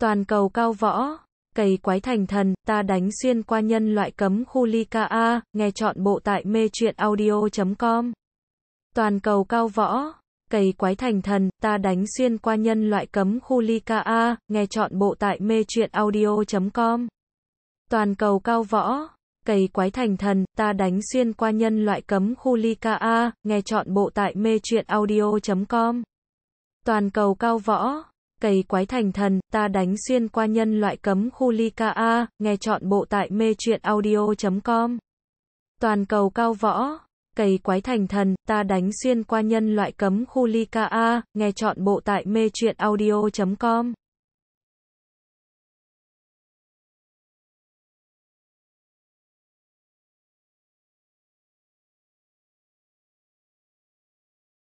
toàn cầu cao võ, cầy quái thành thần, ta đánh xuyên qua nhân loại cấm khu ly ca A, nghe chọn bộ tại mê truyện audio.com. Toàn cầu cao võ, cầy quái thành thần, ta đánh xuyên qua nhân loại cấm khu ly ca A, nghe chọn bộ tại mê truyện audio.com. Toàn cầu cao võ, cầy quái thành thần, ta đánh xuyên qua nhân loại cấm khu ly ca A, nghe chọn bộ tại mê truyện audio.com. Toàn cầu cao võ cầy quái thành thần, ta đánh xuyên qua nhân loại cấm khu ly ca A, nghe chọn bộ tại mê truyện audio.com. Toàn cầu cao võ, cầy quái thành thần, ta đánh xuyên qua nhân loại cấm khu ly ca A, nghe chọn bộ tại mê truyện audio.com.